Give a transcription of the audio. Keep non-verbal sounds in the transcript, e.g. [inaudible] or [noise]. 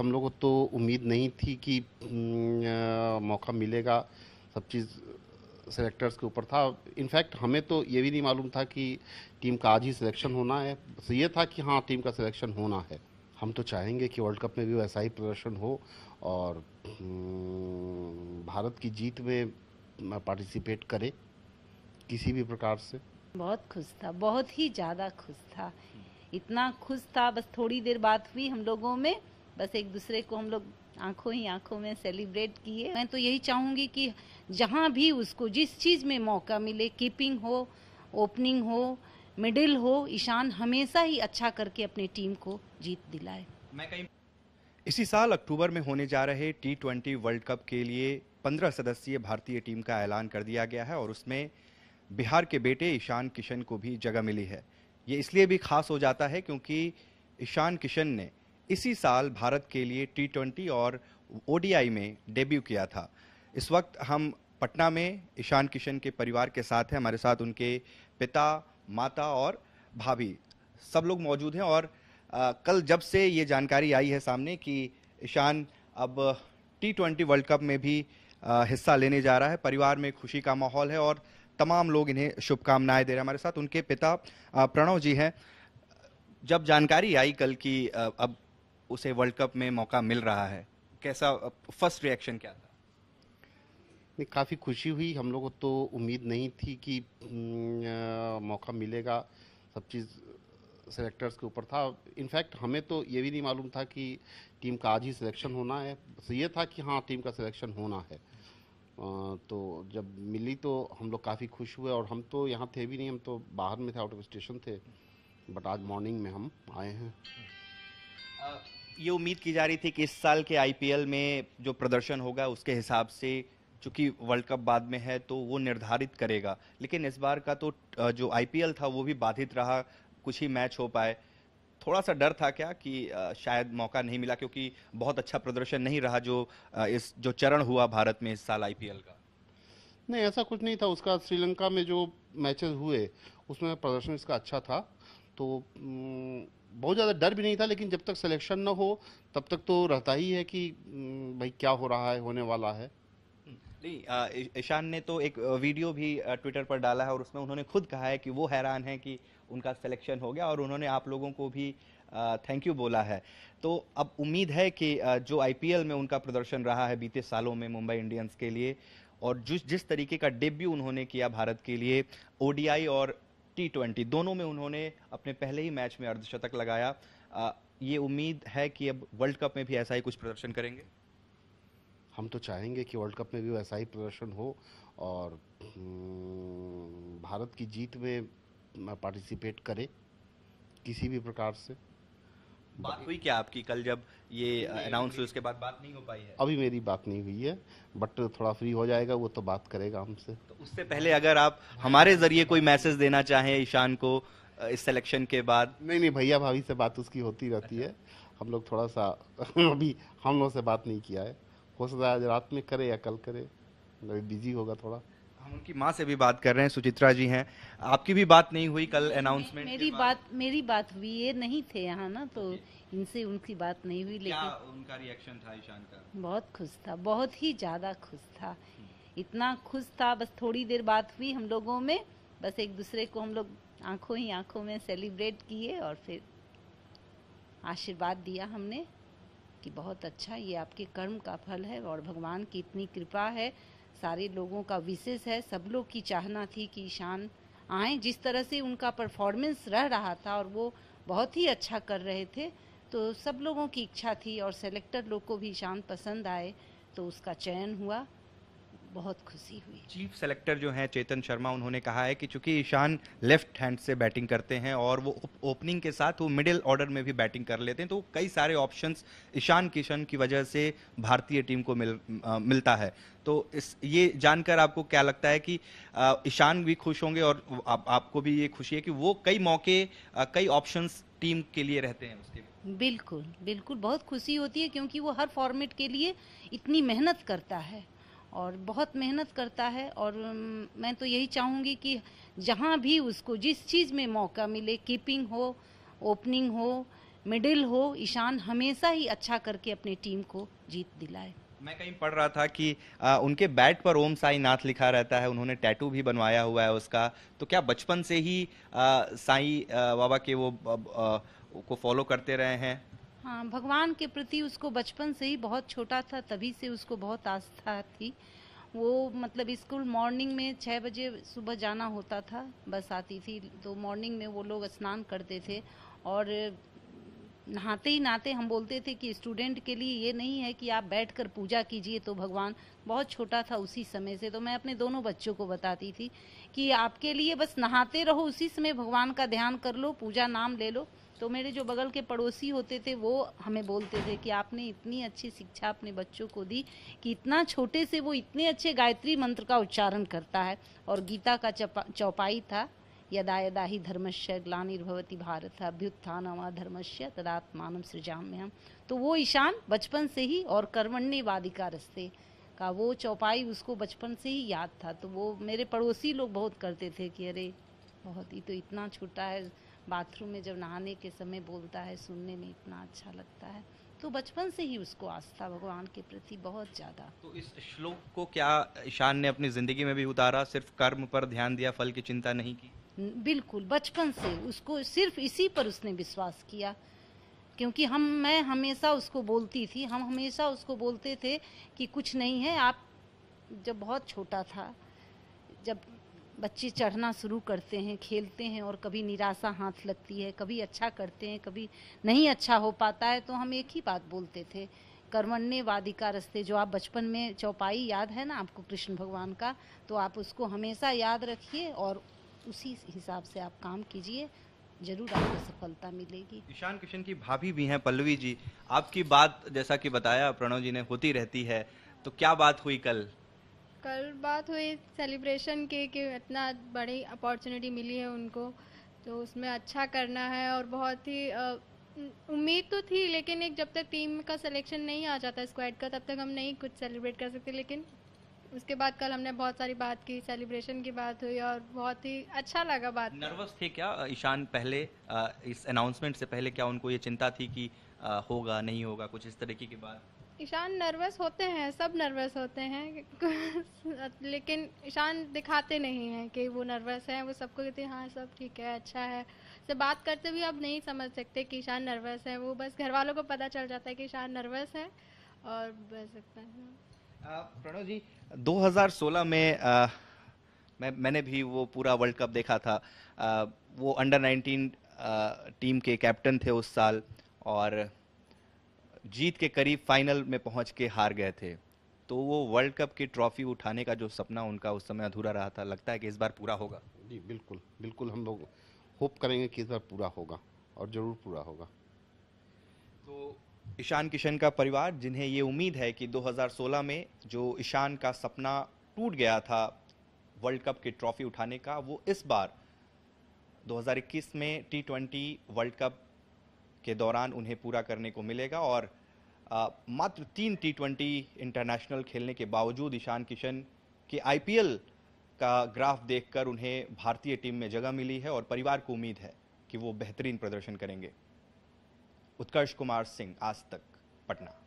हम लोगों को तो उम्मीद नहीं थी कि मौका मिलेगा सब चीज़ सेलेक्टर्स के ऊपर था इनफैक्ट हमें तो ये भी नहीं मालूम था कि टीम का आज ही सिलेक्शन होना है बस ये था कि हाँ टीम का सिलेक्शन होना है हम तो चाहेंगे कि वर्ल्ड कप में भी वैसा ही प्रदर्शन हो और भारत की जीत में पार्टिसिपेट करे किसी भी प्रकार से बहुत खुश था बहुत ही ज़्यादा खुश था इतना खुश था बस थोड़ी देर बात हुई हम लोगों में बस एक दूसरे को हम लोग आंखों ही आंखों में सेलिब्रेट किए मैं तो यही चाहूंगी कि जहाँ भी उसको जिस चीज़ में मौका मिले कीपिंग हो ओपनिंग हो मिडिल हो ईशान हमेशा ही अच्छा करके अपनी टीम को जीत दिलाए इसी साल अक्टूबर में होने जा रहे टी ट्वेंटी वर्ल्ड कप के लिए पंद्रह सदस्यीय भारतीय टीम का ऐलान कर दिया गया है और उसमें बिहार के बेटे ईशान किशन को भी जगह मिली है ये इसलिए भी खास हो जाता है क्योंकि ईशान किशन ने इसी साल भारत के लिए टी ट्वेंटी और ओडीआई में डेब्यू किया था इस वक्त हम पटना में ईशान किशन के परिवार के साथ हैं हमारे साथ उनके पिता माता और भाभी सब लोग मौजूद हैं और आ, कल जब से ये जानकारी आई है सामने कि ईशान अब टी ट्वेंटी वर्ल्ड कप में भी आ, हिस्सा लेने जा रहा है परिवार में खुशी का माहौल है और तमाम लोग इन्हें शुभकामनाएं दे रहे हैं हमारे साथ उनके पिता प्रणव जी हैं जब जानकारी आई कल की अब उसे वर्ल्ड कप में मौका मिल रहा है कैसा फर्स्ट रिएक्शन क्या था नहीं काफ़ी खुशी हुई हम लोगों को तो उम्मीद नहीं थी कि मौका मिलेगा सब चीज़ सेलेक्टर्स के ऊपर था इनफैक्ट हमें तो ये भी नहीं मालूम था कि टीम का आज ही सिलेक्शन होना है बस ये था कि हाँ टीम का सिलेक्शन होना है तो जब मिली तो हम लोग काफ़ी खुश हुए और हम तो यहाँ थे भी नहीं हम तो बाहर में थे आउट ऑफ स्टेशन थे बट आज मॉर्निंग में हम आए हैं ये उम्मीद की जा रही थी कि इस साल के आईपीएल में जो प्रदर्शन होगा उसके हिसाब से चूंकि वर्ल्ड कप बाद में है तो वो निर्धारित करेगा लेकिन इस बार का तो जो आईपीएल था वो भी बाधित रहा कुछ ही मैच हो पाए थोड़ा सा डर था क्या कि शायद मौका नहीं मिला क्योंकि बहुत अच्छा प्रदर्शन नहीं रहा जो इस जो चरण हुआ भारत में इस साल आईपीएल का नहीं ऐसा कुछ नहीं था उसका श्रीलंका में जो मैचेस हुए उसमें प्रदर्शन इसका अच्छा था तो बहुत ज़्यादा डर भी नहीं था लेकिन जब तक सिलेक्शन ना हो तब तक तो रहता ही है कि हम्म, भाई क्या हो रहा है होने वाला है नहीं ईशान ने तो एक वीडियो भी ट्विटर पर डाला है और उसमें उन्होंने खुद कहा है कि वो हैरान है कि उनका सिलेक्शन हो गया और उन्होंने आप लोगों को भी थैंक यू बोला है तो अब उम्मीद है कि जो आईपीएल में उनका प्रदर्शन रहा है बीते सालों में मुंबई इंडियंस के लिए और जिस जिस तरीके का डेब्यू उन्होंने किया भारत के लिए ओडीआई और टी दोनों में उन्होंने अपने पहले ही मैच में अर्धशतक लगाया आ, ये उम्मीद है कि अब वर्ल्ड कप में भी ऐसा ही कुछ प्रदर्शन करेंगे हम तो चाहेंगे कि वर्ल्ड कप में भी वैसा ही प्रदर्शन हो और हम्म, भारत की जीत में पार्टिसिपेट करें किसी भी प्रकार से बात हुई क्या आपकी कल जब ये अनाउंस हुई उसके बाद बात नहीं हो पाई है अभी मेरी बात नहीं हुई है बट थोड़ा फ्री हो जाएगा वो तो बात करेगा हमसे तो उससे पहले अगर आप हमारे जरिए कोई मैसेज देना चाहें ईशान को इस सिलेक्शन के बाद नहीं नहीं भैया भाभी से बात उसकी होती रहती है अच्छा। हम लोग थोड़ा सा [laughs] अभी हम लोग से बात नहीं किया है हो सकता है आज रात में करे या कल करे बिजी होगा थोड़ा हम उनकी माँ से भी बात कर रहे हैं सुचित्रा जी हैं आपकी भी बात नहीं हुई कल अनाउंसमेंट मेरी बात मेरी बात हुई ये नहीं थे यहाँ ना तो इनसे उनकी बात नहीं हुई लेकिन उनका रिएक्शन था ईशान का बहुत खुश था बहुत ही ज़्यादा खुश था हम्म। इतना खुश था बस थोड़ी देर बात हुई हम लोगों में बस एक दूसरे को हम लोग आंखों ही आंखों में सेलिब्रेट किए और फिर आशीर्वाद दिया हमने कि बहुत अच्छा ये आपके कर्म का फल है और भगवान की इतनी कृपा है सारे लोगों का विशेष है सब लोग की चाहना थी कि ईशान आए जिस तरह से उनका परफॉर्मेंस रह रहा था और वो बहुत ही अच्छा कर रहे थे तो सब लोगों की इच्छा थी और सेलेक्टर लोग को भी ईशान पसंद आए तो उसका चयन हुआ बहुत खुशी हुई चीफ सेलेक्टर जो हैं चेतन शर्मा उन्होंने कहा है कि चूंकि ईशान लेफ्ट हैंड से बैटिंग करते हैं और वो ओपनिंग के साथ वो मिडिल ऑर्डर में भी बैटिंग कर लेते हैं तो कई सारे ऑप्शंस ईशान किशन की वजह से भारतीय टीम को मिल आ, मिलता है तो इस ये जानकर आपको क्या लगता है कि ईशान भी खुश होंगे और आ, आपको भी ये खुशी है कि वो कई मौके आ, कई ऑप्शंस टीम के लिए रहते हैं उसके बिल्कुल बिल्कुल बहुत खुशी होती है क्योंकि वो हर फॉर्मेट के लिए इतनी मेहनत करता है और बहुत मेहनत करता है और मैं तो यही चाहूँगी कि जहाँ भी उसको जिस चीज़ में मौका मिले कीपिंग हो ओपनिंग हो मिडिल हो ईशान हमेशा ही अच्छा करके अपनी टीम को जीत दिलाए मैं कहीं पढ़ रहा था कि आ, उनके बैट पर ओम साई नाथ लिखा रहता है उन्होंने टैटू भी बनवाया हुआ है उसका तो क्या बचपन से ही आ, साई आ, बाबा के वो आ, आ, को फॉलो करते रहे हैं हाँ भगवान के प्रति उसको बचपन से ही बहुत छोटा था तभी से उसको बहुत आस्था थी वो मतलब स्कूल मॉर्निंग में छः बजे सुबह जाना होता था बस आती थी तो मॉर्निंग में वो लोग स्नान करते थे और नहाते ही नहाते हम बोलते थे कि स्टूडेंट के लिए ये नहीं है कि आप बैठ कर पूजा कीजिए तो भगवान बहुत छोटा था उसी समय से तो मैं अपने दोनों बच्चों को बताती थी कि आपके लिए बस नहाते रहो उसी समय भगवान का ध्यान कर लो पूजा नाम ले लो तो मेरे जो बगल के पड़ोसी होते थे वो हमें बोलते थे कि आपने इतनी अच्छी शिक्षा अपने बच्चों को दी कि इतना छोटे से वो इतने अच्छे गायत्री मंत्र का उच्चारण करता है और गीता का चौपाई था यदा यदा ही धर्मश्य ग्लानिर्भवती भारत अभ्युत्थान धर्मश्य तदात्मान सृजाम में हम तो वो ईशान बचपन से ही और कर्मण्य वादिका रस्ते का वो चौपाई उसको बचपन से ही याद था तो वो मेरे पड़ोसी लोग बहुत करते थे कि अरे बहुत ही तो इतना छोटा है बाथरूम में जब नहाने के समय बोलता है सुनने में इतना अच्छा लगता है तो बचपन से ही उसको आस्था भगवान के प्रति बहुत ज़्यादा तो इस श्लोक को क्या ईशान ने अपनी ज़िंदगी में भी उतारा सिर्फ कर्म पर ध्यान दिया फल की चिंता नहीं की बिल्कुल बचपन से उसको सिर्फ इसी पर उसने विश्वास किया क्योंकि हम मैं हमेशा उसको बोलती थी हम हमेशा उसको बोलते थे कि कुछ नहीं है आप जब बहुत छोटा था जब बच्चे चढ़ना शुरू करते हैं खेलते हैं और कभी निराशा हाथ लगती है कभी अच्छा करते हैं कभी नहीं अच्छा हो पाता है तो हम एक ही बात बोलते थे कर्मण्य वादिका रस्ते जो आप बचपन में चौपाई याद है ना आपको कृष्ण भगवान का तो आप उसको हमेशा याद रखिए और उसी हिसाब से आप काम कीजिए जरूर आपको सफलता मिलेगी ईशान किशन की भाभी भी हैं पल्लवी जी आपकी बात जैसा कि बताया प्रणव जी ने होती रहती है तो क्या बात हुई कल कल बात हुई सेलिब्रेशन की कि इतना बड़ी अपॉर्चुनिटी मिली है उनको तो उसमें अच्छा करना है और बहुत ही उम्मीद तो थी लेकिन एक जब तक टीम का सिलेक्शन नहीं आ जाता स्क्वाड का तब तक हम नहीं कुछ सेलिब्रेट कर सकते लेकिन उसके बाद कल हमने बहुत सारी बात की सेलिब्रेशन की बात हुई और बहुत ही अच्छा लगा बात नर्वस थे क्या ईशान पहले इस अनाउंसमेंट से पहले क्या उनको ये चिंता थी कि होगा नहीं होगा कुछ इस तरीके की बात ईशान नर्वस होते हैं सब नर्वस होते हैं [laughs] लेकिन ईशान दिखाते नहीं हैं कि वो नर्वस हैं वो सबको कहते हैं हाँ सब ठीक है अच्छा है से बात करते भी आप नहीं समझ सकते कि ईशान नर्वस है वो बस घर वालों को पता चल जाता है कि ईशान नर्वस है और बस इतना है प्रणव जी 2016 में आ, मैं मैंने भी वो पूरा वर्ल्ड कप देखा था आ, वो अंडर 19 आ, टीम के कैप्टन थे उस साल और जीत के करीब फाइनल में पहुंच के हार गए थे तो वो वर्ल्ड कप की ट्रॉफी उठाने का जो सपना उनका उस समय अधूरा रहा था लगता है कि इस बार पूरा होगा जी बिल्कुल बिल्कुल हम लोग होप करेंगे कि इस बार पूरा होगा और ज़रूर पूरा होगा तो ईशान किशन का परिवार जिन्हें ये उम्मीद है कि 2016 में जो ईशान का सपना टूट गया था वर्ल्ड कप की ट्रॉफी उठाने का वो इस बार 2021 में टी ट्वेंटी वर्ल्ड कप के दौरान उन्हें पूरा करने को मिलेगा और मात्र तीन टी ट्वेंटी इंटरनेशनल खेलने के बावजूद ईशान किशन के आईपीएल का ग्राफ देखकर उन्हें भारतीय टीम में जगह मिली है और परिवार को उम्मीद है कि वो बेहतरीन प्रदर्शन करेंगे उत्कर्ष कुमार सिंह आज तक पटना